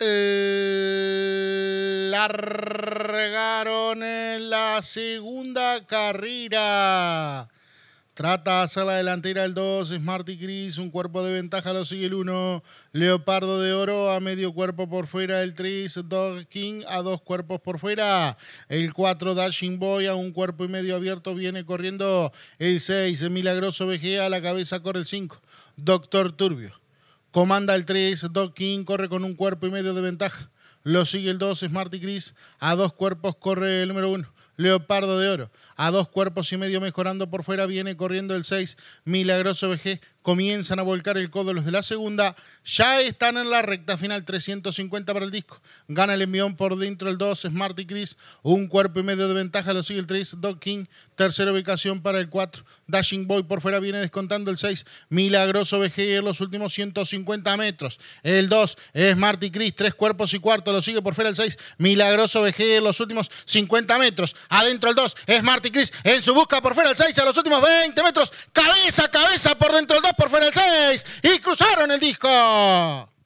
Eh, largaron en la segunda carrera. Trata a hacer la delantera el 2, Smarty gris un cuerpo de ventaja lo sigue el 1, Leopardo de Oro a medio cuerpo por fuera, el 3, Dog King a dos cuerpos por fuera, el 4, Dashing Boy a un cuerpo y medio abierto viene corriendo, el 6, Milagroso VG a la cabeza corre el 5, Doctor Turbio. Comanda el 3, Doc King corre con un cuerpo y medio de ventaja. Lo sigue el 2, Smarty Chris. A dos cuerpos corre el número 1, Leopardo de Oro. A dos cuerpos y medio mejorando por fuera viene corriendo el 6, Milagroso VG comienzan a volcar el codo los de la segunda, ya están en la recta final 350 para el disco. Gana el envión por dentro el 2, Smart y Chris, un cuerpo y medio de ventaja, lo sigue el 3, Doc King, tercera ubicación para el 4, Dashing Boy por fuera viene descontando el 6, Milagroso BG en los últimos 150 metros, el 2, es Marty Chris, tres cuerpos y cuarto, lo sigue por fuera el 6, Milagroso BG en los últimos 50 metros, adentro el 2, Smart y Chris en su busca por fuera el 6, a los últimos 20 metros, cabeza, cabeza por dentro el 2, por fuera el 6 y cruzaron el disco.